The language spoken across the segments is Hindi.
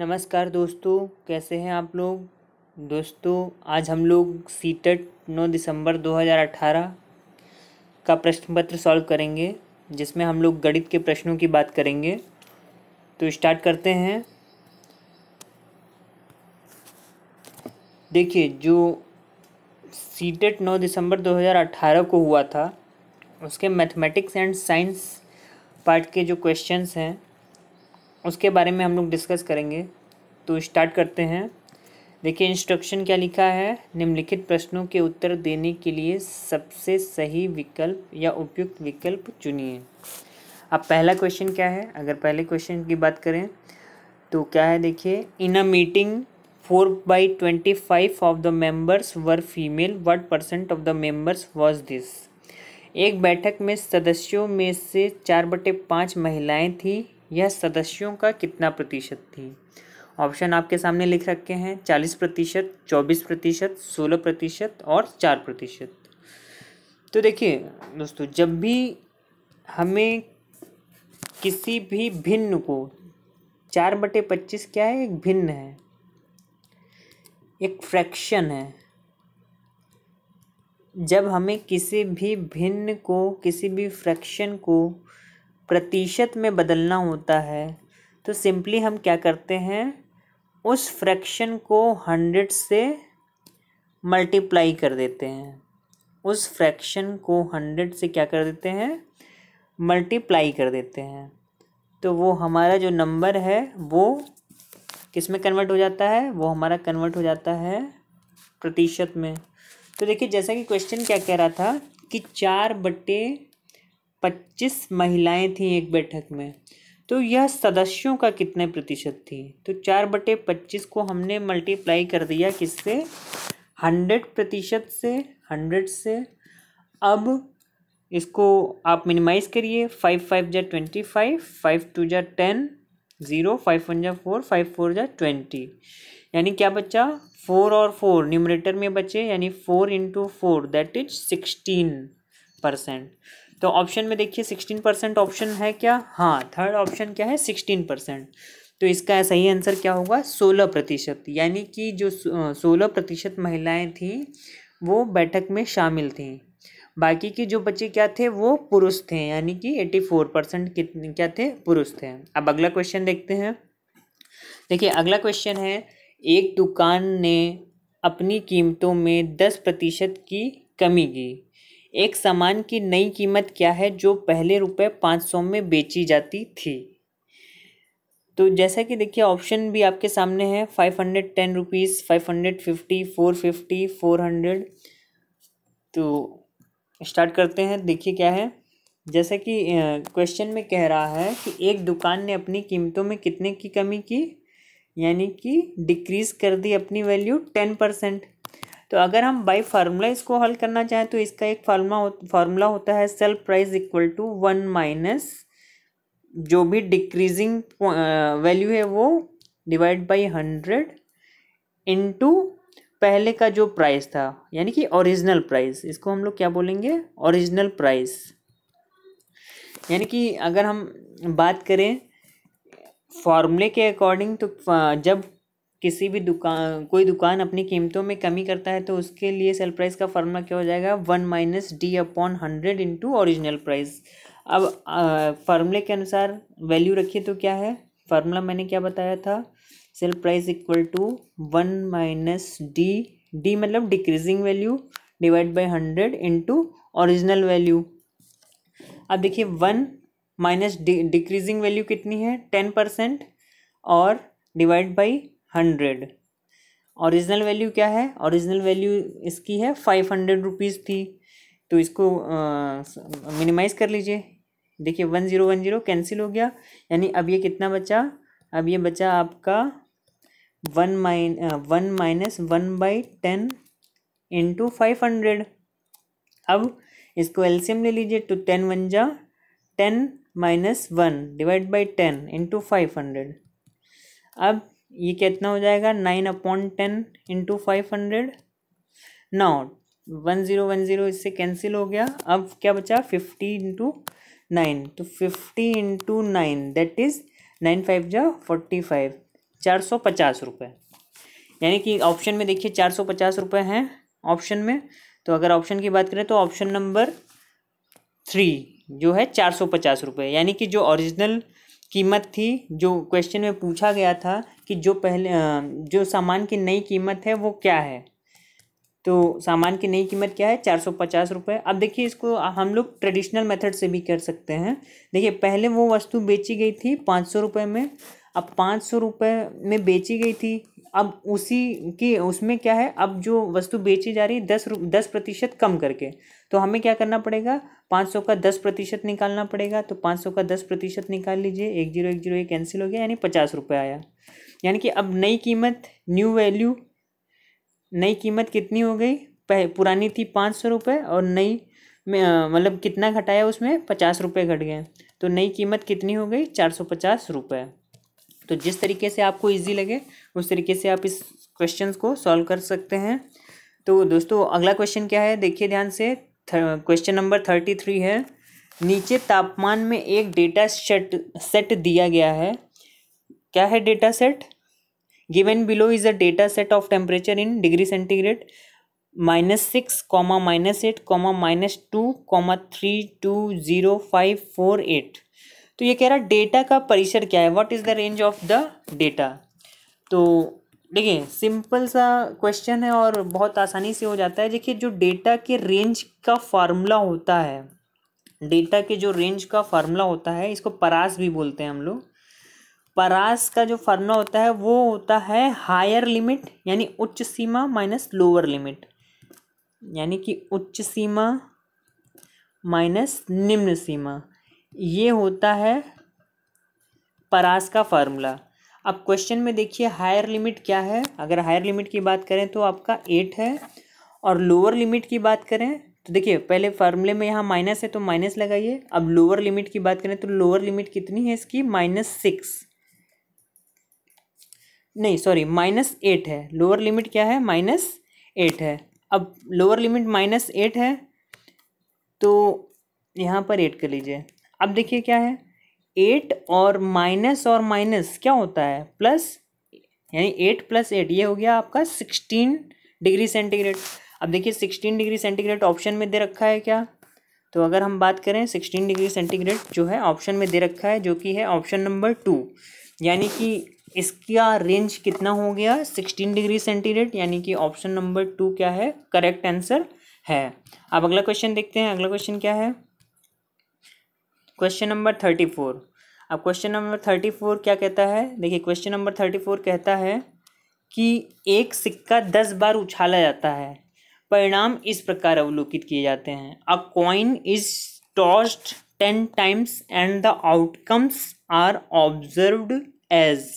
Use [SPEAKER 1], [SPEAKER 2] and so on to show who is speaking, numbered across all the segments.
[SPEAKER 1] नमस्कार दोस्तों कैसे हैं आप लोग दोस्तों आज हम लोग सीटेट 9 दिसंबर 2018 का प्रश्न पत्र सॉल्व करेंगे जिसमें हम लोग गणित के प्रश्नों की बात करेंगे तो स्टार्ट करते हैं देखिए जो सीटेट 9 दिसंबर 2018 को हुआ था उसके मैथमेटिक्स एंड साइंस पार्ट के जो क्वेश्चंस हैं उसके बारे में हम लोग डिस्कस करेंगे तो स्टार्ट करते हैं देखिए इंस्ट्रक्शन क्या लिखा है निम्नलिखित प्रश्नों के उत्तर देने के लिए सबसे सही विकल्प या उपयुक्त विकल्प चुनिए अब पहला क्वेश्चन क्या है अगर पहले क्वेश्चन की बात करें तो क्या है देखिए in a meeting four by twenty five of the members were female what percent of the members was this एक बैठक में सदस्यों में से चार बटे पाँच महिलाएँ थीं यह सदस्यों का कितना प्रतिशत थी ऑप्शन आपके सामने लिख रखे हैं चालीस प्रतिशत चौबीस प्रतिशत सोलह प्रतिशत और चार प्रतिशत तो देखिए दोस्तों जब भी हमें किसी भी भिन्न को चार बटे पच्चीस क्या है एक भिन्न है एक फ्रैक्शन है जब हमें किसी भी भिन्न को किसी भी फ्रैक्शन को प्रतिशत में बदलना होता है तो सिंपली हम क्या करते हैं उस फ्रैक्शन को हंड्रेड से मल्टीप्लाई कर देते हैं उस फ्रैक्शन को हंड्रेड से क्या कर देते हैं मल्टीप्लाई कर देते हैं तो वो हमारा जो नंबर है वो किस में कन्वर्ट हो जाता है वो हमारा कन्वर्ट हो जाता है प्रतिशत में तो देखिए जैसा कि क्वेश्चन क्या कह रहा था कि चार बट्टे पच्चीस महिलाएं थीं एक बैठक में तो यह सदस्यों का कितने प्रतिशत थी तो चार बटे पच्चीस को हमने मल्टीप्लाई कर दिया किससे हंड्रेड प्रतिशत से हंड्रेड से अब इसको आप मिनिमाइज़ करिए फाइव फाइव जा ट्वेंटी फाइव फाइव टू जा टेन ज़ीरो फाइव वन जा फोर फाइव फोर जा ट्वेंटी यानी क्या बचा फोर और फोर न्यूमरेटर में बचे यानी four into four that is sixteen percent तो ऑप्शन में देखिए सिक्सटीन परसेंट ऑप्शन है क्या हाँ थर्ड ऑप्शन क्या है सिक्सटीन परसेंट तो इसका सही आंसर क्या होगा सोलह प्रतिशत यानी कि जो सोलह प्रतिशत महिलाएँ थीं वो बैठक में शामिल थीं बाकी के जो बच्चे क्या थे वो पुरुष थे यानी कि एट्टी फोर परसेंट कितने क्या थे पुरुष थे अब अगला क्वेश्चन देखते हैं देखिए अगला क्वेश्चन है एक दुकान ने अपनी कीमतों में दस प्रतिशत की कमी की एक सामान की नई कीमत क्या है जो पहले रुपये पाँच सौ में बेची जाती थी तो जैसा कि देखिए ऑप्शन भी आपके सामने है five hundred ten rupees five hundred fifty four fifty four hundred तो स्टार्ट करते हैं देखिए क्या है जैसा कि क्वेश्चन में कह रहा है कि एक दुकान ने अपनी कीमतों में कितने की कमी की यानी कि डिक्रीज़ कर दी अपनी वैल्यू टेन परसेंट तो अगर हम बाई फार्मूला इसको हल करना चाहें तो इसका एक फार्मूला फार्मूला होता है sale price equal to one minus जो भी डिक्रीजिंग वैल्यू uh, है वो डिवाइड बाई हंड्रेड इंटू पहले का जो प्राइस था यानी कि ओरिजिनल प्राइस इसको हम लोग क्या बोलेंगे ओरिजिनल प्राइस यानी कि अगर हम बात करें फॉर्मूले के अकॉर्डिंग तो uh, जब किसी भी दुकान कोई दुकान अपनी कीमतों में कमी करता है तो उसके लिए सेल प्राइस का फार्मूला क्या हो जाएगा one minus D upon hundred into original price अब फार्मूले के अनुसार वैल्यू रखिए तो क्या है फार्मूला मैंने क्या बताया था sale price equal to one minus D D मतलब decreasing value divide by hundred into original value अब देखिए वन माइनस डिक्रीजिंग वैल्यू कितनी है टेन परसेंट और divide by hundred original value क्या है ओरिजिनल वैल्यू इसकी है फाइव हंड्रेड रुपीज़ थी तो इसको मिनिमाइज़ कर लीजिए देखिए one zero one zero cancel हो गया यानी अब ये कितना बचा अब ये बचा आपका one minus one minus one by ten into five hundred अब इसको एलसीएम ले लीजिए तो टेन वन जा ten minus one divide by ten into five hundred अब ये कितना हो जाएगा nine upon ten into five hundred now one zero one zero इससे कैंसिल हो गया अब क्या बचा फिफ्टी इंटू नाइन तो fifty into nine that is nine five जा फोर्टी फाइव चार सौ पचास रुपये यानी कि ऑप्शन में देखिए चार सौ पचास रुपये हैं ऑप्शन में तो अगर ऑप्शन की बात करें तो ऑप्शन नंबर थ्री जो है चार सौ पचास रुपये यानी कि जो ओरिजिनल कीमत थी जो क्वेश्चन में पूछा गया था कि जो पहले जो सामान की नई कीमत है वो क्या है तो सामान की नई कीमत क्या है चार सौ पचास रुपये अब देखिए इसको हम लोग ट्रेडिशनल मेथड से भी कर सकते हैं देखिए पहले वो वस्तु बेची गई थी पाँच सौ रुपये में अब पाँच सौ रुपये में बेची गई थी अब उसी की उसमें क्या है अब जो वस्तु बेची जा रही है दस रु दस प्रतिशत कम करके तो हमें क्या करना पड़ेगा पाँच सौ का दस प्रतिशत निकालना पड़ेगा तो पाँच सौ का दस प्रतिशत निकाल लीजिए एक जीरो एक जीरो एक कैंसिल हो गया यानी पचास रुपये आया यानी कि अब नई कीमत न्यू वैल्यू नई कीमत कितनी हो गई पुरानी थी पाँच सौ रुपये और नई में मतलब कितना घटाया उसमें पचास रुपये घट गए तो नई कीमत कितनी हो गई चार सौ पचास रुपये तो जिस तरीके से आपको इजी लगे उस तरीके से आप इस क्वेश्चन को सॉल्व कर सकते हैं तो दोस्तों अगला क्वेश्चन क्या है देखिए ध्यान से क्वेश्चन नंबर थर्टी थ्री है नीचे तापमान में एक डेटा सेट सेट दिया गया है क्या है data set given below is a data set of temperature in degree centigrade minus six comma minus eight comma minus two comma three two zero five four eight तो ये कह रहा डेटा का परिसर क्या है what is the range of the data तो देखिए सिंपल सा क्वेश्चन है और बहुत आसानी से हो जाता है देखिए जो डेटा के रेंज का फार्मूला होता है डेटा के जो रेंज का फार्मूला होता है इसको परास भी बोलते हैं हम लोग परास का जो फॉर्मूला होता है वो होता है हायर लिमिट यानी उच्च सीमा माइनस लोअर लिमिट यानी कि उच्च सीमा माइनस निम्न सीमा ये होता है परास का फार्मूला अब क्वेश्चन में देखिए हायर लिमिट क्या है अगर हायर लिमिट की बात करें तो आपका एट है और लोअर लिमिट की बात करें तो देखिए पहले फार्मूले में यहाँ माइनस है तो माइनस लगाइए अब लोअर लिमिट की बात करें तो लोअर लिमिट कितनी है इसकी माइनस सिक्स नहीं सॉरी माइनस एट है लोअर लिमिट क्या है माइनस एट है अब लोअर लिमिट माइनस एट है तो यहाँ पर एट कर लीजिए अब देखिए क्या है एट और माइनस और माइनस क्या होता है प्लस यानी एट प्लस एट ये हो गया आपका सिक्सटीन डिग्री सेंटीग्रेड अब देखिए सिक्सटीन डिग्री सेंटीग्रेड ऑप्शन में दे रखा है क्या तो अगर हम बात करें सिक्सटीन डिग्री सेंटीग्रेड जो है ऑप्शन में दे रखा है जो कि है ऑप्शन नंबर टू यानी कि इसका रेंज कितना हो गया सिक्सटीन डिग्री सेंटीग्रेड यानी कि ऑप्शन नंबर टू क्या है करेक्ट आंसर है अब अगला क्वेश्चन देखते हैं अगला क्वेश्चन क्या है क्वेश्चन नंबर थर्टी फोर अब क्वेश्चन नंबर थर्टी फोर क्या कहता है देखिए क्वेश्चन नंबर थर्टी फोर कहता है कि एक सिक्का दस बार उछाला जाता है परिणाम इस प्रकार अवलोकित किए जाते हैं a coin is tossed ten times and the outcomes are observed as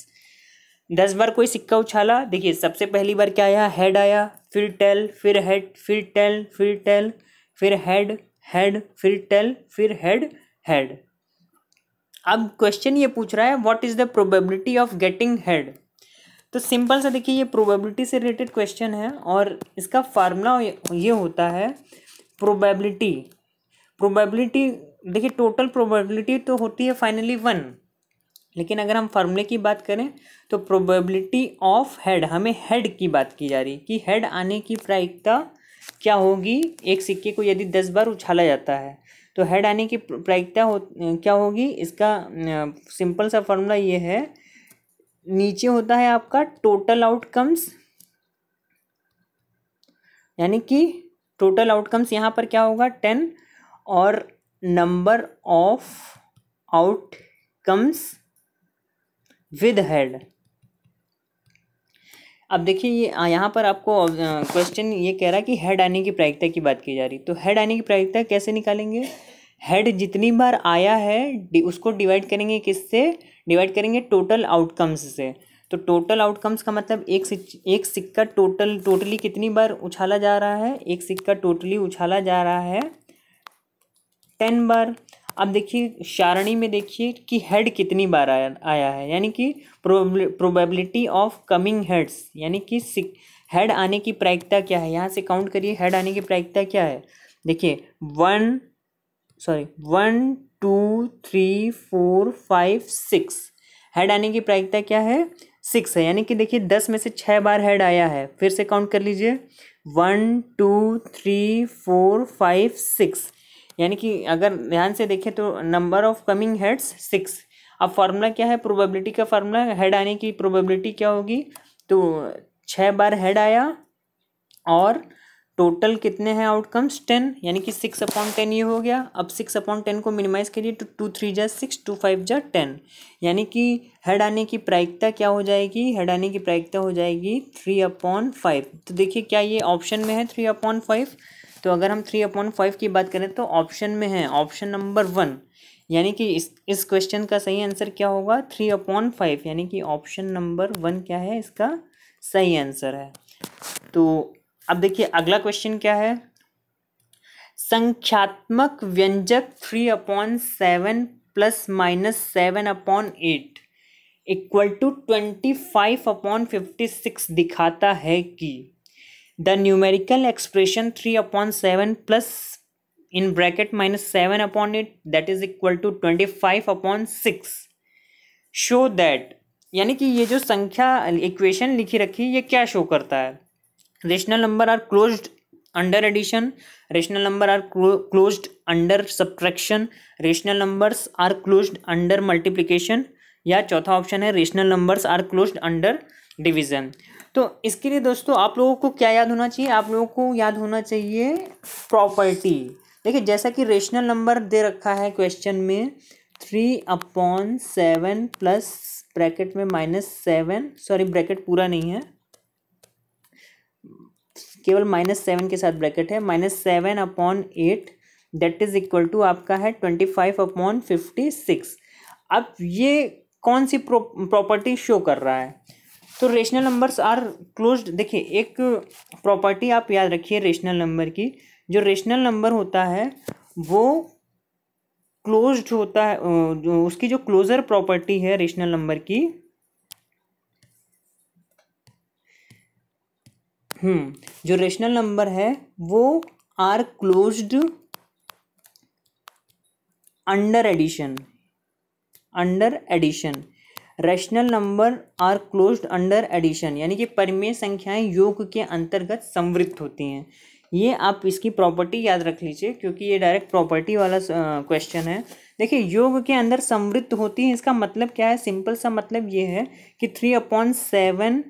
[SPEAKER 1] दस बार कोई सिक्का उछाला देखिए सबसे पहली बार क्या आया हेड आया फिर टेल फिर हेड फिर टेल फिर टेल फिर हेड हेड फिर टेल फिर हेड हेड अब क्वेश्चन ये पूछ रहा है what is the probability of getting head तो सिंपल सा देखिए ये प्रोबेबिलिटी से रिलेटेड क्वेश्चन है और इसका फार्मूला ये होता है प्रोबेबिलिटी प्रोबेबिलिटी देखिए टोटल प्रोबेबिलिटी तो होती है फाइनली वन लेकिन अगर हम फार्मूले की बात करें तो प्रोबेबिलिटी ऑफ हेड हमें हेड की बात की जा रही कि हेड आने की प्रायिकता क्या होगी एक सिक्के को यदि दस बार उछाला जाता है तो हेड आने की प्रायिकता हो क्या होगी इसका सिंपल सा फार्मूला ये है नीचे होता है आपका टोटल आउटकम्स यानी कि टोटल आउटकम्स यहाँ पर क्या होगा टेन और number of outcomes with head अब देखिए ये यहाँ पर आपको क्वेश्चन ये कह रहा है कि हेड आने की प्रायिकता की बात की जा रही तो हेड आने की प्रायिकता कैसे निकालेंगे हेड जितनी बार आया है उसको डिवाइड करेंगे किससे डिवाइड करेंगे टोटल आउटकम्स से तो टोटल आउटकम्स का मतलब एक सिक, एक सिक्का टोटल टोटली कितनी बार उछाला जा रहा है एक सिक्का टोटली उछाला जा रहा है टेन बार अब देखिए सारणी में देखिए कि हेड कितनी बार आया आया है यानी कि प्रोबेबिलिटी ऑफ कमिंग हेड्स यानी कि हेड आने की प्रायिकता क्या है यहाँ से काउंट करिए हेड आने की प्रायिकता क्या है देखिए one sorry one two three four five six head आने की प्रायिकता क्या है सिक्स है यानी कि देखिए दस में से छः बार हेड आया है फिर से काउंट कर लीजिए one two three four five six यानी कि अगर ध्यान से देखें तो number of coming heads six अब फार्मूला क्या है प्रोबेबिलिटी का फार्मूला हेड आने की प्रोबेबिलिटी क्या होगी तो छः बार हेड आया और टोटल कितने हैं आउटकम्स टेन यानी कि सिक्स अपॉन टेन ये हो गया अब सिक्स अपॉन टेन को मिनिमाइज़ करिए तो टू थ्री जा सिक्स टू फाइव जा टेन यानी कि हेड आने की प्रायिकता क्या हो जाएगी हेड आने की प्रायिकता हो जाएगी थ्री अपॉन फाइव तो देखिए क्या ये ऑप्शन में है थ्री अपॉन फाइव तो अगर हम थ्री अपॉइंट फाइव की बात करें तो ऑप्शन में है ऑप्शन नंबर वन यानी कि इस इस क्वेश्चन का सही आंसर क्या होगा थ्री अपॉन फाइव यानी कि ऑप्शन नंबर वन क्या है इसका सही आंसर है तो अब देखिए अगला क्वेश्चन क्या है संख्यात्मक व्यंजक three upon seven plus minus seven upon eight equal to twenty five upon fifty six दिखाता है कि the numerical expression three upon seven plus in bracket minus seven upon eight that is equal to twenty five upon six show that यानी कि ये जो संख्या इक्वेशन लिखी रखी ये क्या शो करता है rational number are close under addition rational number are close under subtraction rational numbers are close under multiplication या चौथा ऑप्शन है rational numbers are close under division तो इसके लिए दोस्तों आप लोगों को क्या याद होना चाहिए आप लोगों को याद होना चाहिए प्रॉपर्टी देखिए जैसा कि रेशनल नंबर दे रखा है क्वेश्चन में three upon seven plus bracket में माइनस सेवन सॉरी ब्रैकेट पूरा नहीं है केवल माइनस सेवन के साथ ब्रैकेट है minus seven upon eight that is equal to आपका है twenty five upon fifty six अब ये कौन सी प्रॉपर्टी शो कर रहा है तो रेशनल नंबर्स आर क्लोज्ड देखिए एक प्रॉपर्टी आप याद रखिए रेशनल नंबर की जो रेशनल नंबर होता है वो क्लोज्ड होता है उसकी जो क्लोजर प्रॉपर्टी है रेशनल नंबर की हम्म जो रेशनल नंबर है वो are closed under addition under addition rational number are closed under addition यानी कि परिमेय संख्याएं योग के अंतर्गत संवृत्त होती हैं ये आप इसकी प्रॉपर्टी याद रख लीजिए क्योंकि ये डायरेक्ट प्रॉपर्टी वाला क्वेश्चन है देखिए योग के अंदर संवृत्त होती है इसका मतलब क्या है सिंपल सा मतलब ये है कि थ्री अपॉन सेवन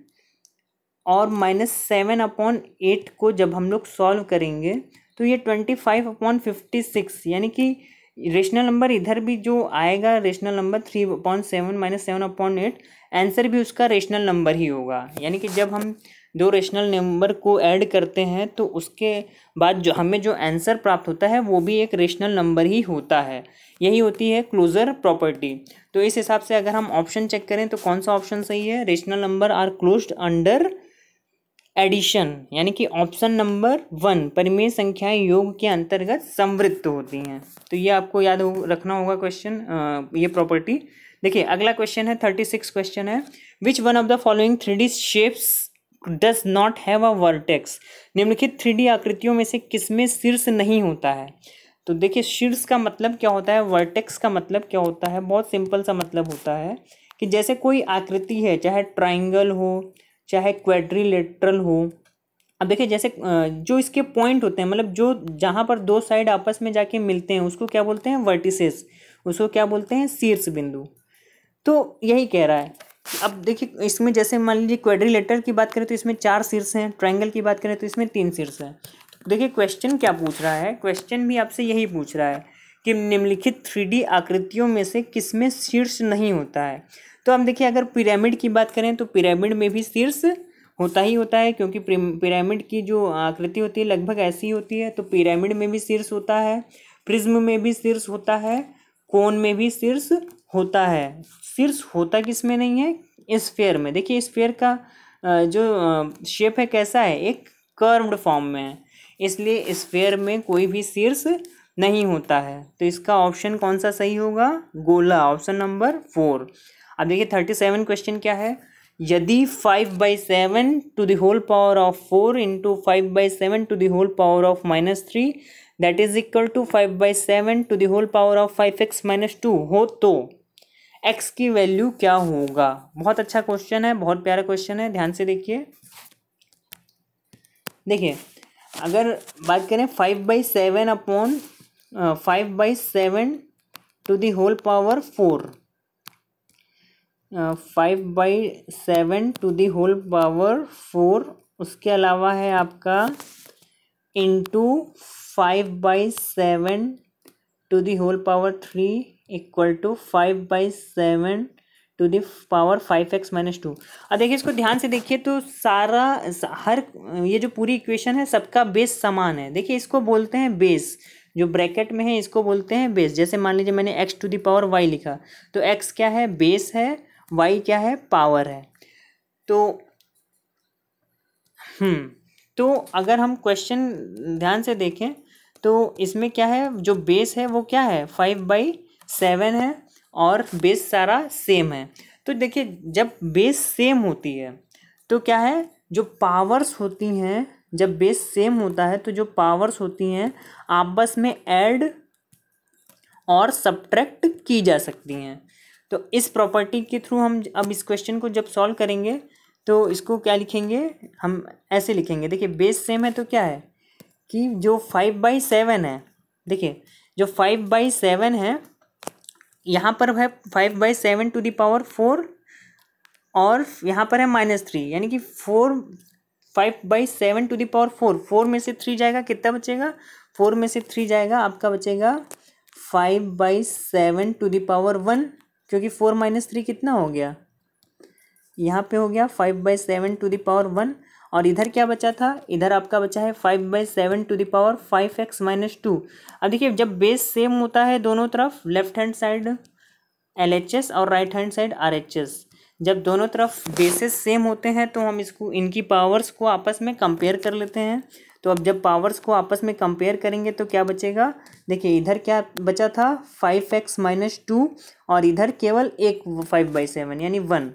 [SPEAKER 1] और माइनस सेवन अपॉन एट को जब हम लोग सॉल्व करेंगे तो ये twenty five upon fifty six यानी कि रेशनल नंबर इधर भी जो आएगा rational number three upon seven minus seven upon eight answer भी उसका रेशनल नंबर ही होगा यानी कि जब हम दो रेशनल नंबर को ऐड करते हैं तो उसके बाद जो हमें जो आंसर प्राप्त होता है वो भी एक रेशनल नंबर ही होता है यही होती है क्लोज़र प्रॉपर्टी तो इस हिसाब से अगर हम ऑप्शन चेक करें तो कौन सा ऑप्शन सही है rational number are closed under addition यानी कि ऑप्शन नंबर वन परिमेय संख्याएं योग के अंतर्गत संवृत्त होती हैं तो ये आपको याद हो रखना होगा क्वेश्चन ये प्रॉपर्टी देखिए अगला क्वेश्चन है थर्टी सिक्स क्वेश्चन है which one of the following three D shapes does not have a vertex निम्नलिखित थ्री डी आकृतियों में से किसमें शीर्ष नहीं होता है तो देखिए शीर्ष का मतलब क्या होता है वर्टेक्स का मतलब क्या होता है बहुत सिंपल सा मतलब होता है कि जैसे कोई आकृति है चाहे ट्राइंगल हो चाहे क्वेड्रीलेटरल हो अब देखिए जैसे जो इसके पॉइंट होते हैं मतलब जो जहाँ पर दो साइड आपस में जाके मिलते हैं उसको क्या बोलते हैं वर्टिसेस उसको क्या बोलते हैं शीर्ष बिंदु तो यही कह रहा है अब देखिए इसमें जैसे मान लीजिए क्वेड्रीलेटर की बात करें तो इसमें चार शीर्ष हैं ट्राइंगल की बात करें तो इसमें तीन शीर्ष हैं देखिए क्वेश्चन क्या पूछ रहा है क्वेश्चन भी आपसे यही पूछ रहा है कि निम्नलिखित थ्री आकृतियों में से किसमें शीर्ष नहीं होता है तो हम देखिए अगर पिरामिड की बात करें तो पिरामिड में भी शीर्ष होता ही होता है क्योंकि पिरामिड की जो आकृति होती है लगभग ऐसी होती है तो पिरामिड में भी शीर्ष होता है प्रिज्म में भी शीर्ष होता है कोन में भी शीर्ष होता है शीर्ष होता किस में नहीं है स्फेयर में देखिए स्फेयर का जो शेप है कैसा है एक कर्व्ड फॉर्म में है इसलिए स्फेयर में कोई भी शीर्ष नहीं होता है तो इसका ऑप्शन कौन सा सही होगा गोला ऑप्शन नंबर फोर अब देखिए थर्टी सेवन क्वेश्चन क्या है यदि five by seven to the whole power of four into five by seven to the whole power of minus three that is equal to five by seven to the whole power of five x minus two हो तो एक्स की वैल्यू क्या होगा बहुत अच्छा क्वेश्चन है बहुत प्यारा क्वेश्चन है ध्यान से देखिए देखिए अगर बात करें five by seven upon five by seven to the whole power four five by seven to the whole power four उसके अलावा है आपका into five by seven to the whole power three equal to five by seven to the power five x minus two और देखिए इसको ध्यान से देखिए तो सारा हर ये जो पूरी इक्वेशन है सबका बेस समान है देखिए इसको बोलते हैं बेस जो ब्रैकेट में है इसको बोलते हैं बेस जैसे मान लीजिए मैंने x to the power y लिखा तो एक्स क्या है बेस है वाई क्या है पावर है तो हम्म, तो अगर हम क्वेश्चन ध्यान से देखें तो इसमें क्या है जो बेस है वो क्या है फाइव बाई सेवन है और बेस सारा सेम है तो देखिए जब बेस सेम होती है तो क्या है जो पावर्स होती हैं जब बेस सेम होता है तो जो पावर्स होती हैं आपस में ऐड और सब्ट्रैक्ट की जा सकती हैं तो इस प्रॉपर्टी के थ्रू हम अब इस क्वेश्चन को जब सॉल्व करेंगे तो इसको क्या लिखेंगे हम ऐसे लिखेंगे देखिए बेस सेम है तो क्या है कि जो फाइव बाई सेवन है देखिए जो फाइव बाई सेवन है यहाँ पर है five by seven to the power four और यहाँ पर है माइनस थ्री यानी कि four five by seven to the power four four में से थ्री जाएगा कितना बचेगा फोर में से थ्री जाएगा आपका बचेगा five by seven to the power one क्योंकि फोर माइनस थ्री कितना हो गया यहाँ पे हो गया five by seven to power one और इधर क्या बचा था इधर आपका बचा है five by seven to power five x minus two अब देखिए जब बेस सेम होता है दोनों तरफ left hand side L H S और right hand side R H S जब दोनों तरफ बेसेस सेम होते हैं तो हम इसको इनकी पावर्स को आपस में कंपेयर कर लेते हैं तो अब जब पावर्स को आपस में कंपेयर करेंगे तो क्या बचेगा देखिए इधर क्या बचा था फाइव एक्स माइनस टू और इधर केवल एक फाइव बाई सेवन यानी वन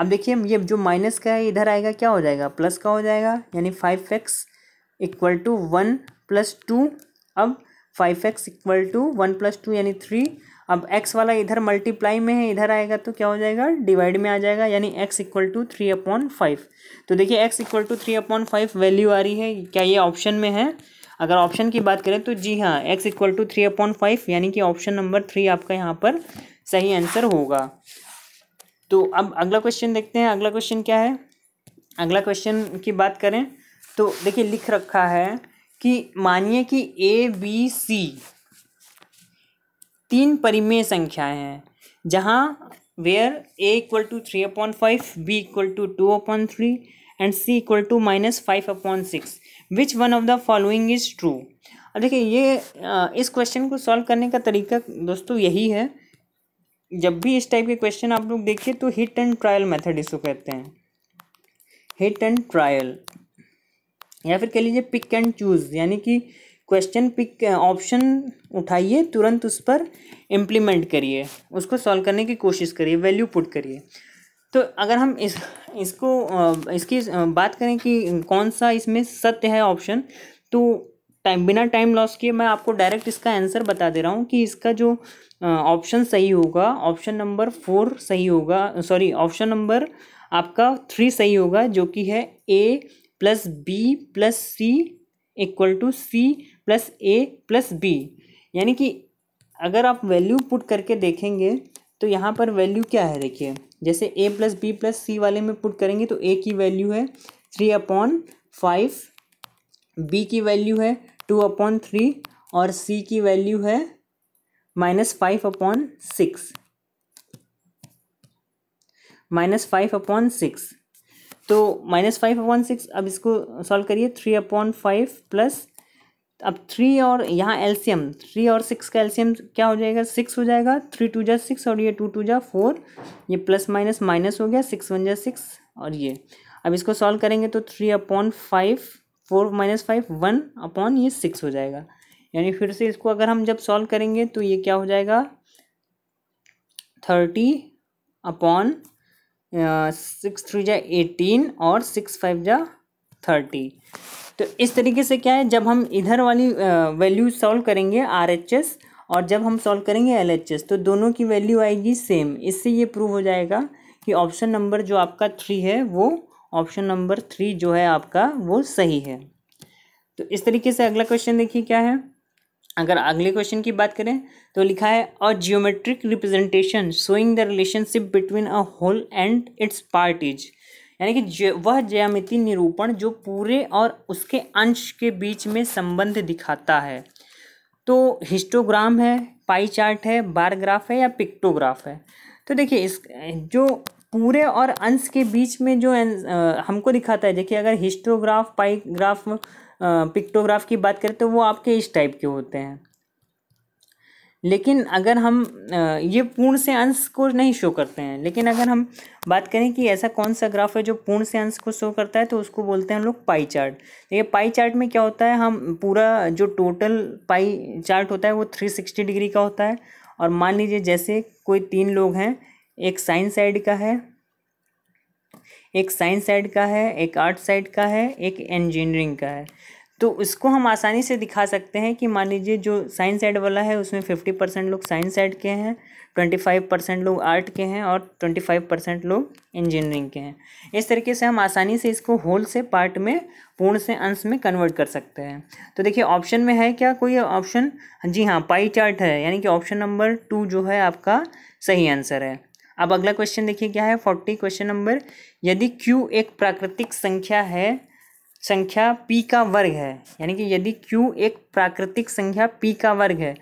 [SPEAKER 1] अब देखिए ये जो माइनस का है इधर आएगा क्या हो जाएगा प्लस का हो जाएगा यानी five x equal to one plus two अब five x equal to one plus two यानी थ्री अब एक्स वाला इधर मल्टीप्लाई में है इधर आएगा तो क्या हो जाएगा डिवाइड में आ जाएगा यानी x equal to three upon five तो देखिए x equal to three upon five value आ रही है क्या ये ऑप्शन में है अगर ऑप्शन की बात करें तो जी हाँ x equal to three upon five यानी कि ऑप्शन नंबर थ्री आपका यहाँ पर सही आंसर होगा तो अब अगला क्वेश्चन देखते हैं अगला क्वेश्चन क्या है अगला क्वेश्चन की बात करें तो देखिए लिख रखा है कि मानिए कि ए बी सी तीन परिमेय संख्याएं हैं जहाँ where A equal to three upon five B equal to two upon three and C equal to minus five upon six which one of the following is true अब देखिए ये इस क्वेश्चन को सॉल्व करने का तरीका दोस्तों यही है जब भी इस टाइप के क्वेश्चन आप लोग देखिए तो हिट एंड ट्रायल मेथड इसको कहते हैं हिट एंड ट्रायल या फिर कह लीजिए पिक एंड चूज़ यानी कि क्वेश्चन पिक ऑप्शन उठाइए तुरंत उस पर इम्प्लीमेंट करिए उसको सॉल्व करने की कोशिश करिए वैल्यू पुट करिए तो अगर हम इस इसको uh, इसकी uh, बात करें कि कौन सा इसमें सत्य है ऑप्शन तो टाइम बिना टाइम लॉस किए मैं आपको डायरेक्ट इसका आंसर बता दे रहा हूँ कि इसका जो ऑप्शन uh, सही होगा ऑप्शन नंबर फोर सही होगा सॉरी ऑप्शन नंबर आपका थ्री सही होगा जो कि है A plus B plus C equal to C plus A plus B यानी कि अगर आप वैल्यू पुट करके देखेंगे तो यहाँ पर वैल्यू क्या है देखिए जैसे A plus B plus C वाले में पुट करेंगे तो ए की वैल्यू है थ्री अपॉन फाइव बी की वैल्यू है टू अपॉन थ्री और सी की वैल्यू है minus five upon six minus five upon six तो माइनस फाइव अपॉन सिक्स अब इसको सॉल्व करिए थ्री अपॉन फाइव प्लस अब थ्री और यहाँ एल्सियम थ्री और सिक्स का एल्सियम क्या हो जाएगा सिक्स हो जाएगा थ्री टू जा सिक्स और ये टू टू जा फोर ये प्लस माइनस माइनस हो गया सिक्स वन जा सिक्स और ये अब इसको सॉल्व करेंगे तो three upon five four minus five one upon ये सिक्स हो जाएगा यानी फिर से इसको अगर हम जब सॉल्व करेंगे तो ये क्या हो जाएगा थर्टी अपॉन सिक्स थ्री जा एटीन और सिक्स फाइव जा थर्टी तो इस तरीके से क्या है जब हम इधर वाली वैल्यू सॉल्व करेंगे आर एच एस और जब हम सॉल्व करेंगे एल एच एस तो दोनों की वैल्यू आएगी सेम इससे ये प्रूव हो जाएगा कि ऑप्शन नंबर जो आपका थ्री है वो ऑप्शन नंबर थ्री जो है आपका वो सही है तो इस तरीके से अगला क्वेश्चन देखिए क्या है अगर अगले क्वेश्चन की बात करें तो लिखा है a geometric representation showing the relationship between a whole and its part is यानी कि वह ज्यामिति निरूपण जो पूरे और उसके अंश के बीच में संबंध दिखाता है तो हिस्टोग्राम है पाई चार्ट है बार ग्राफ है या पिक्टोग्राफ है तो देखिए इस जो पूरे और अंश के बीच में जो हमको दिखाता है देखिए अगर हिस्टोग्राफ पाई ग्राफ पिक्टोग्राफ की बात करें तो वो आपके इस टाइप के होते हैं लेकिन अगर हम ये पूर्ण से अंश को नहीं शो करते हैं लेकिन अगर हम बात करें कि ऐसा कौन सा ग्राफ है जो पूर्ण से अंश को शो करता है तो उसको बोलते हैं हम लोग पाई चार्ट ये पाई चार्ट में क्या होता है हम पूरा जो टोटल पाई चार्ट होता है वो थ्री सिक्सटी डिग्री का होता है और मान लीजिए जैसे कोई तीन लोग हैं एक साइंस साइड का है एक साइंस साइड का है एक आर्ट साइड का है एक इंजीनियरिंग का है तो उसको हम आसानी से दिखा सकते हैं कि मान लीजिए जो साइंस एड वाला है उसमें फिफ्टी परसेंट लोग साइंस एड के हैं ट्वेंटी फाइव परसेंट लोग आर्ट के हैं और ट्वेंटी फाइव परसेंट लोग इंजीनियरिंग के हैं इस तरीके से हम आसानी से इसको होल से पार्ट में पूर्ण से अंश में कन्वर्ट कर सकते हैं तो देखिए ऑप्शन में है क्या कोई ऑप्शन जी हाँ पाई चार्ट है यानी कि ऑप्शन नंबर टू जो है आपका सही आंसर है अब अगला क्वेश्चन देखिए क्या है फोर्टी क्वेश्चन नंबर यदि क्यू एक प्राकृतिक संख्या है संख्या p का वर्ग है यानी कि यदि q एक प्राकृतिक संख्या p का वर्ग है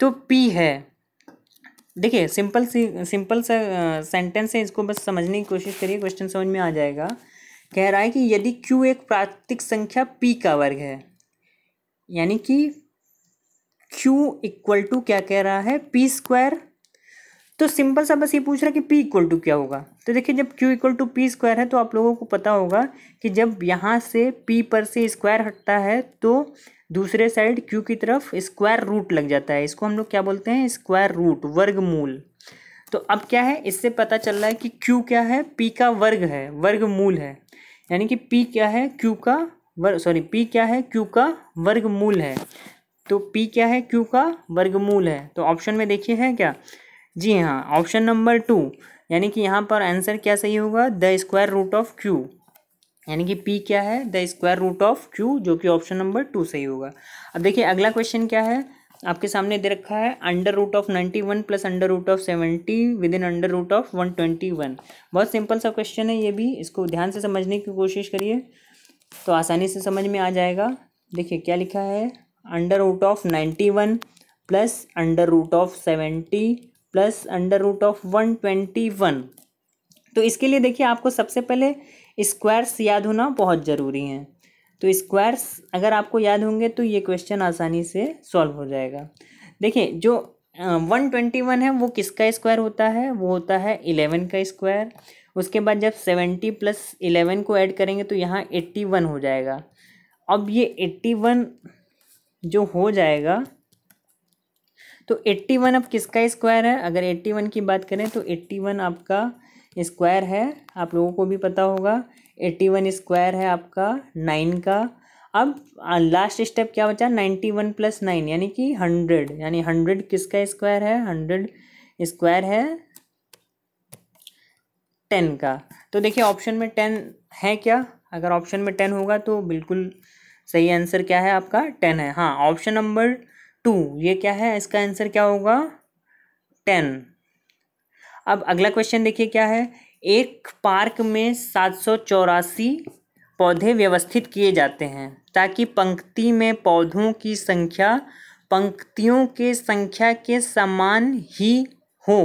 [SPEAKER 1] तो p है देखिए सिंपल सी सिंपल सा सेंटेंस है इसको बस समझने की कोशिश करिए क्वेश्चन समझ में आ जाएगा कह रहा है कि यदि q एक प्राकृतिक संख्या p का वर्ग है यानी कि q इक्वल टू क्या कह रहा है पी स्क्वायर तो सिंपल सा बस ये पूछ रहा है कि पी इक्वल टू क्या होगा तो देखिए जब Q equal to P square है तो आप लोगों को पता होगा कि जब यहाँ से पी पर से स्क्वायर हटता है तो दूसरे साइड क्यू की तरफ स्क्वायर रूट लग जाता है इसको हम लोग क्या बोलते हैं स्क्वायर रूट मूल तो अब क्या है इससे पता चल रहा है कि क्यू क्या है पी का वर्ग है मूल है यानी कि पी क्या है क्यू का वर्ग सॉरी पी क्या है क्यू का वर्गमूल है तो पी क्या है क्यू का वर्गमूल है तो ऑप्शन में देखिए है क्या जी हाँ ऑप्शन नंबर टू यानी कि यहाँ पर आंसर क्या सही होगा the square root of Q यानी कि पी क्या है the square root of Q जो कि ऑप्शन नंबर टू सही होगा अब देखिए अगला क्वेश्चन क्या है आपके सामने दे रखा है under root of ninety one plus under root of seventy within under root of one twenty one बहुत सिंपल सा क्वेश्चन है ये भी इसको ध्यान से समझने की कोशिश करिए तो आसानी से समझ में आ जाएगा देखिए क्या लिखा है under root of ninety one plus under root of seventy plus under root of one twenty one तो इसके लिए देखिए आपको सबसे पहले स्क्वायर्स याद होना बहुत ज़रूरी है तो स्क्वायर्स अगर आपको याद होंगे तो ये क्वेश्चन आसानी से सॉल्व हो जाएगा देखिए जो वन ट्वेंटी वन है वो किसका स्क्वायर होता है वो होता है इलेवन का स्क्वायर उसके बाद जब सेवेंटी प्लस इलेवन को ऐड करेंगे तो यहाँ एट्टी वन हो जाएगा अब ये एट्टी वन जो हो जाएगा तो 81 अब किसका स्क्वायर है अगर 81 की बात करें तो 81 आपका स्क्वायर है आप लोगों को भी पता होगा 81 स्क्वायर है आपका नाइन का अब लास्ट स्टेप क्या बचा नाइन्टी वन प्लस नाइन यानी कि हंड्रेड यानी हंड्रेड किसका स्क्वायर है हंड्रेड स्क्वायर है टेन का तो देखिए ऑप्शन में टेन है क्या अगर ऑप्शन में टेन होगा तो बिल्कुल सही आंसर क्या है आपका टेन है हाँ ऑप्शन नंबर टू ये क्या है इसका आंसर क्या होगा टेन अब अगला क्वेश्चन देखिए क्या है एक पार्क में सात सौ चौरासी पौधे व्यवस्थित किए जाते हैं ताकि पंक्ति में पौधों की संख्या पंक्तियों के संख्या के समान ही हो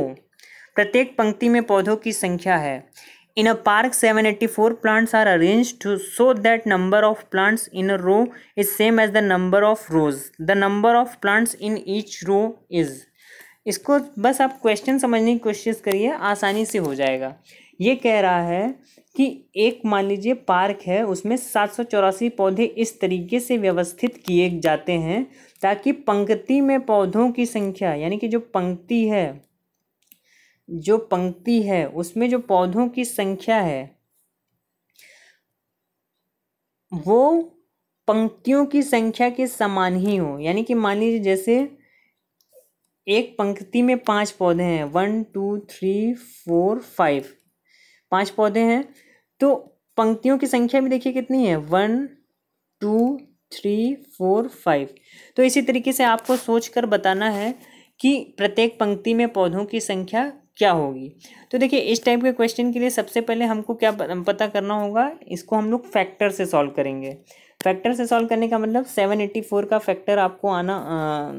[SPEAKER 1] प्रत्येक पंक्ति में पौधों की संख्या है In a park, 784 plants are arranged to, so that number of plants in a row is same as the number of rows. The number of plants in each row is. इसको बस आप क्वेश्चन समझने की कोशिश करिए आसानी से हो जाएगा ये कह रहा है कि एक मान लीजिए पार्क है उसमें सात सौ चौरासी पौधे इस तरीके से व्यवस्थित किए जाते हैं ताकि पंक्ति में पौधों की संख्या यानी कि जो पंक्ति है जो पंक्ति है उसमें जो पौधों की संख्या है वो पंक्तियों की संख्या के समान ही हो यानी कि मान लीजिए जैसे एक पंक्ति में पांच पौधे हैं one two three four five पांच पौधे हैं तो पंक्तियों की संख्या भी देखिए कितनी है one two three four five तो इसी तरीके से आपको सोच कर बताना है कि प्रत्येक पंक्ति में पौधों की संख्या क्या होगी तो देखिए इस टाइप के क्वेश्चन के लिए सबसे पहले हमको क्या पता करना होगा इसको हम लोग फैक्टर से सॉल्व करेंगे फैक्टर से सॉल्व करने का मतलब सेवन एट्टी फोर का फैक्टर आपको आना आ,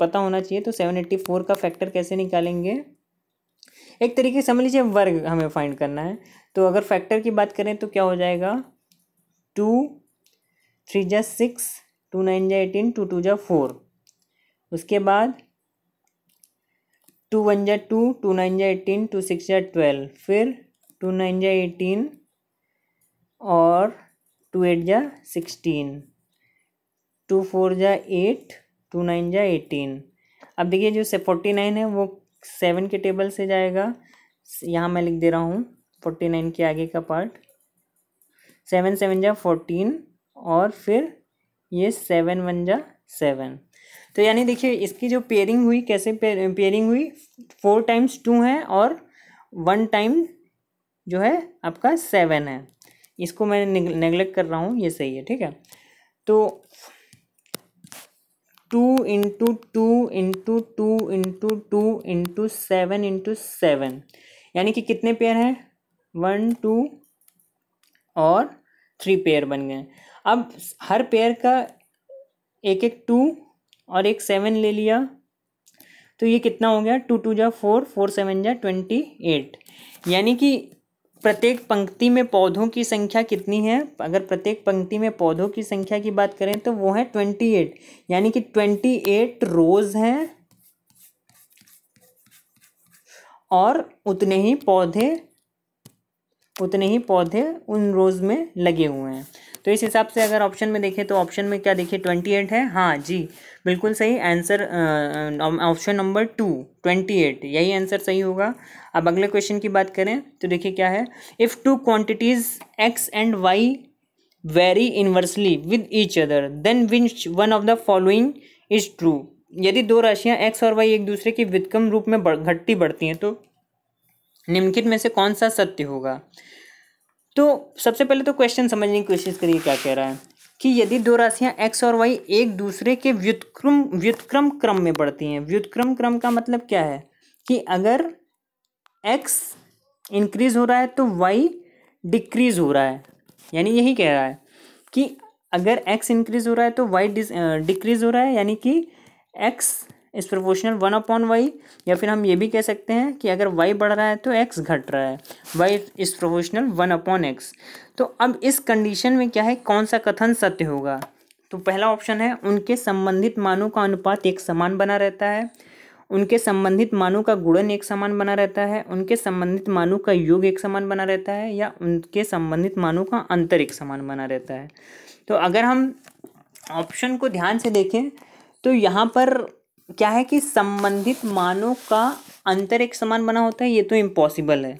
[SPEAKER 1] पता होना चाहिए तो सेवन एट्टी फोर का फैक्टर कैसे निकालेंगे एक तरीके से समझ लीजिए वर्ग हमें फाइंड करना है तो अगर फैक्टर की बात करें तो क्या हो जाएगा टू थ्री जै सिक्स टू नाइन जै एटीन टू टू जै फोर उसके बाद टू वन जा टू टू नाइन जै एटीन टू सिक्स जै ट्वेल्व फिर टू नाइन जै एटीन और टू एट जा सिक्सटीन टू फोर जा एट टू नाइन जै एटीन अब देखिए जो से फोर्टी नाइन है वो सेवन के टेबल से जाएगा यहाँ मैं लिख दे रहा हूँ फोर्टी नाइन के आगे का पार्ट सेवन सेवन जै फोर्टीन और फिर ये सेवन वन जै सेवन तो यानी देखिए इसकी जो पेयरिंग हुई कैसे पेयरिंग हुई फोर टाइम्स टू है और वन टाइम जो है आपका सेवन है इसको मैं नेग्लेक्ट कर रहा हूँ ये सही है ठीक है तो two into two into two into two into seven into seven यानी कि कितने पेयर हैं वन टू और थ्री पेयर बन गए अब हर पेयर का एक एक टू और एक सेवन ले लिया तो ये कितना हो गया टू टू जा फोर फोर सेवन जा ट्वेंटी एट यानी कि प्रत्येक पंक्ति में पौधों की संख्या कितनी है अगर प्रत्येक पंक्ति में पौधों की संख्या की बात करें तो वो है ट्वेंटी एट यानी कि ट्वेंटी एट रोज हैं और उतने ही पौधे उतने ही पौधे उन रोज में लगे हुए हैं तो इस हिसाब से अगर ऑप्शन में देखें तो ऑप्शन में क्या देखिए ट्वेंटी एट है हाँ जी बिल्कुल सही answer option number two twenty eight यही आंसर सही होगा अब अगले क्वेश्चन की बात करें तो देखिए क्या है if two quantities x and y vary inversely with each other then which one of the following is true यदि दो राशियाँ एक्स और वाई एक दूसरे के वितकम रूप में बढ़ घटती बढ़ती हैं तो निम्नलिखित में से कौन सा सत्य होगा तो सबसे पहले तो क्वेश्चन समझने की कोशिश करिए क्या कह रहा है कि यदि दो राशियां एक्स और वाई एक दूसरे के व्युतक्रम व्युतक्रम क्रम में पड़ती हैं व्युतक्रम क्रम का मतलब क्या है कि अगर एक्स इंक्रीज हो रहा है तो वाई डिक्रीज हो रहा है यानी यही कह रहा है कि अगर एक्स इंक्रीज हो रहा है तो वाई डिक्रीज हो रहा है यानी कि एक्स इस प्रोपोर्शनल वन अपॉन वाई या फिर हम ये भी कह सकते हैं कि अगर वाई बढ़ रहा है तो एक्स घट रहा है वाई इस प्रोपोर्शनल वन अपॉन एक्स तो अब इस कंडीशन में क्या है कौन सा कथन सत्य होगा तो पहला ऑप्शन है उनके संबंधित मानों का अनुपात एक समान बना रहता है उनके संबंधित मानों का गुणन एक समान बना रहता है उनके संबंधित मानों का योग एक समान बना रहता है या उनके संबंधित मानों का अंतर एक समान बना रहता है तो अगर हम ऑप्शन को ध्यान से देखें तो यहाँ पर क्या है कि संबंधित मानों का अंतर एक समान बना होता है ये तो इम्पॉसिबल है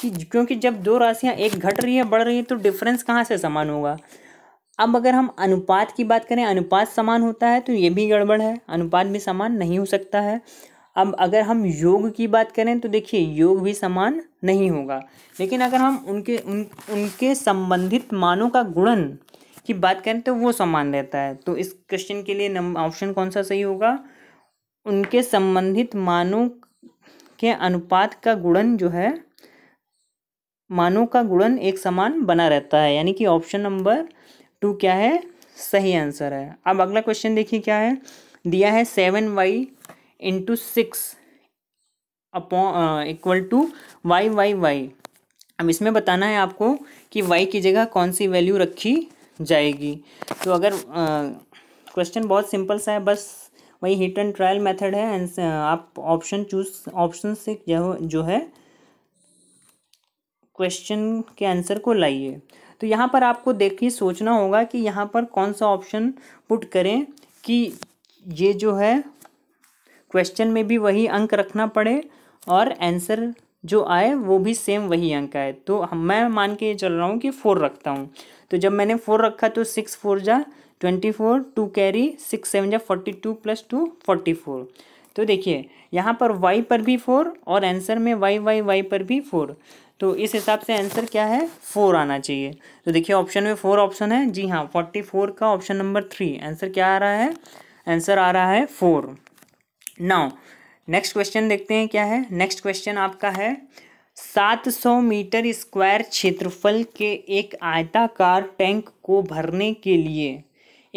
[SPEAKER 1] कि क्योंकि जब दो राशियाँ एक घट रही है बढ़ रही है तो डिफरेंस कहाँ से समान होगा अब अगर हम अनुपात की बात करें अनुपात समान होता है तो ये भी गड़बड़ है अनुपात भी समान नहीं हो सकता है अब अगर हम योग की बात करें तो देखिए योग भी समान नहीं होगा लेकिन अगर हम उनके उन उनके संबंधित मानों का गुणन की बात करें तो वो समान रहता है तो इस क्वेश्चन के लिए ऑप्शन कौन सा सही होगा उनके संबंधित मानों के अनुपात का गुणन जो है मानों का गुणन एक समान बना रहता है यानी कि ऑप्शन नंबर टू क्या है सही आंसर है अब अगला क्वेश्चन देखिए क्या है दिया है seven y into six upon equal to y y y अब इसमें बताना है आपको कि वाई की जगह कौन सी वैल्यू रखी जाएगी तो अगर क्वेश्चन बहुत सिंपल सा है बस वही हिट एंड ट्रायल मेथड है एंड uh, आप ऑप्शन चूज ऑप्शन से जो जो है क्वेश्चन के आंसर को लाइए तो यहाँ पर आपको देखिए सोचना होगा कि यहाँ पर कौन सा ऑप्शन पुट करें कि ये जो है क्वेश्चन में भी वही अंक रखना पड़े और आंसर जो आए वो भी सेम वही अंक आए तो मैं मान के ये चल रहा हूँ कि फोर रखता हूँ तो जब मैंने फोर रखा तो सिक्स फोर जा twenty four two carry six seven जा forty two plus two forty four तो देखिए यहाँ पर वाई पर भी फोर और आंसर में वाई वाई वाई पर भी फोर तो इस हिसाब से आंसर क्या है फोर आना चाहिए तो देखिए ऑप्शन में फोर ऑप्शन है जी हाँ फोर्टी फोर का ऑप्शन नंबर थ्री आंसर क्या आ रहा है आंसर आ रहा है फोर नाउ नेक्स्ट क्वेश्चन देखते हैं क्या है नेक्स्ट क्वेश्चन आपका है सात सौ मीटर स्क्वायर क्षेत्रफल के एक आयताकार टैंक को भरने के लिए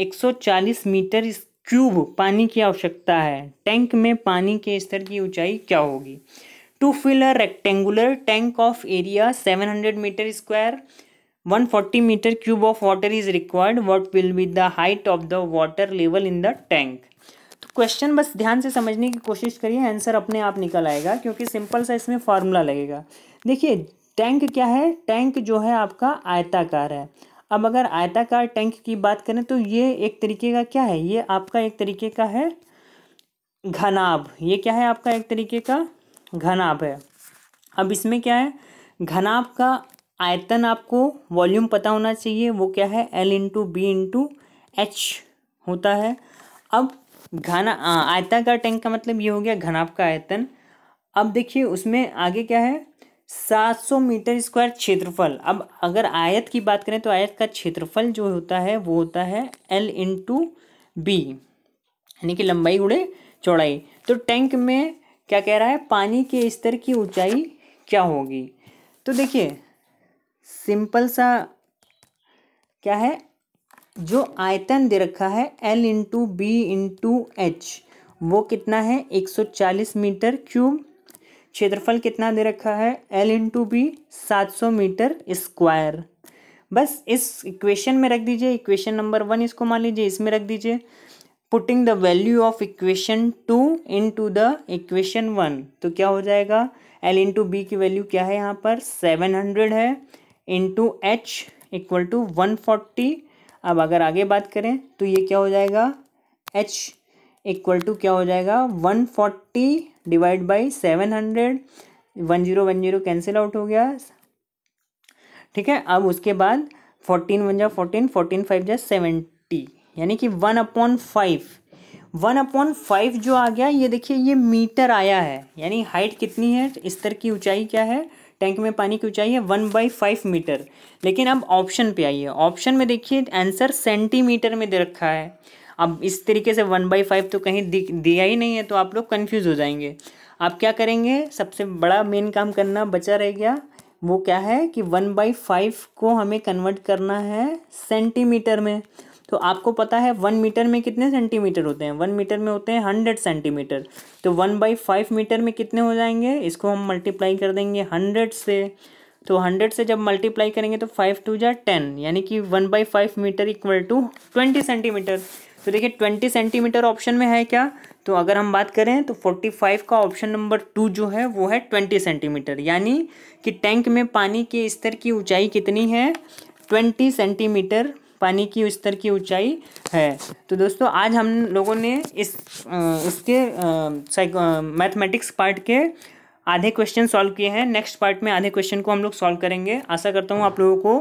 [SPEAKER 1] 140 मीटर क्यूब पानी की आवश्यकता है टैंक में पानी के स्तर की ऊंचाई क्या होगी to fill a rectangular tank of area 700 metre square 140 metre cube of water is required what will be the height of the water level in the tank तो क्वेश्चन बस ध्यान से समझने की कोशिश करिए आंसर अपने आप निकल आएगा क्योंकि सिंपल सा इसमें फार्मूला लगेगा देखिए टैंक क्या है टैंक जो है आपका आयताकार है अब अगर आयताकार टैंक की बात करें तो ये एक तरीके का क्या है ये आपका एक तरीके का है घनाब ये क्या है आपका एक तरीके का घनाब है अब इसमें क्या है घनाब का आयतन आपको वॉल्यूम पता होना चाहिए वो क्या है L into B into H होता है अब घना हाँ, आयताकार टैंक का मतलब ये हो गया घनाब का आयतन अब देखिए उसमें आगे क्या है 700 मीटर स्क्वायर क्षेत्रफल अब अगर आयत की बात करें तो आयत का क्षेत्रफल जो होता है वो होता है एल इन टू बी यानी कि लंबाई गुड़े चौड़ाई तो टैंक में क्या कह रहा है पानी के स्तर की ऊंचाई क्या होगी तो देखिए सिंपल सा क्या है जो आयतन दे रखा है L into B into H वो कितना है 140 मीटर क्यूब क्षेत्रफल कितना दे रखा है एल इंटू बी सात सौ मीटर स्क्वायर बस इस इक्वेशन में रख दीजिए इक्वेशन नंबर वन इसको मान लीजिए इसमें रख दीजिए putting the value of equation two into the equation one तो क्या हो जाएगा एल इंटू बी की वैल्यू क्या है यहाँ पर सेवन हंड्रेड है into H equal to one forty अब अगर आगे बात करें तो ये क्या हो जाएगा एच इक्वल टू क्या हो जाएगा one forty divide by seven hundred one zero one zero cancel out हो गया ठीक है अब उसके बाद फोर्टीन वन जा फोर्टीन फोर्टीन फाइव जा सेवेंटी यानी कि one upon five one upon five जो आ गया ये देखिए ये मीटर आया है यानी हाइट कितनी है स्तर की ऊंचाई क्या है टैंक में पानी की ऊंचाई है वन बाई फाइव मीटर लेकिन अब ऑप्शन पे आइए ऑप्शन में देखिए आंसर सेंटीमीटर में दे रखा है अब इस तरीके से वन बाई फाइव तो कहीं दिया ही नहीं है तो आप लोग कन्फ्यूज़ हो जाएंगे आप क्या करेंगे सबसे बड़ा मेन काम करना बचा रह गया वो क्या है कि वन बाई फाइव को हमें कन्वर्ट करना है सेंटीमीटर में तो आपको पता है वन मीटर में कितने सेंटीमीटर होते हैं वन मीटर में होते हैं हंड्रेड सेंटीमीटर तो वन बाई फाइव मीटर में कितने हो जाएंगे इसको हम मल्टीप्लाई कर देंगे हंड्रेड से तो हंड्रेड से जब मल्टीप्लाई करेंगे तो फाइव टू जै टेन यानी कि one by five metre equal to twenty centimetre तो देखिए ट्वेंटी सेंटीमीटर ऑप्शन में है क्या तो अगर हम बात करें तो फोर्टी फाइव का ऑप्शन नंबर टू जो है वो है ट्वेंटी सेंटीमीटर यानी कि टैंक में पानी के स्तर की ऊंचाई कितनी है ट्वेंटी सेंटीमीटर पानी की स्तर की ऊंचाई है तो दोस्तों आज हम लोगों ने इस इसके मैथमेटिक्स पार्ट के आधे क्वेश्चन सॉल्व किए हैं नेक्स्ट पार्ट में आधे क्वेश्चन को हम लोग सॉल्व करेंगे आशा करता हूँ आप लोगों को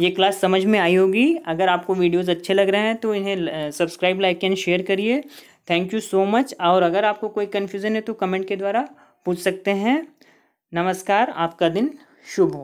[SPEAKER 1] ये क्लास समझ में आई होगी अगर आपको वीडियोस अच्छे लग रहे हैं तो इन्हें सब्सक्राइब लाइक एंड शेयर करिए थैंक यू सो मच और अगर आपको कोई कन्फ्यूज़न है तो कमेंट के द्वारा पूछ सकते हैं नमस्कार आपका दिन शुभ हो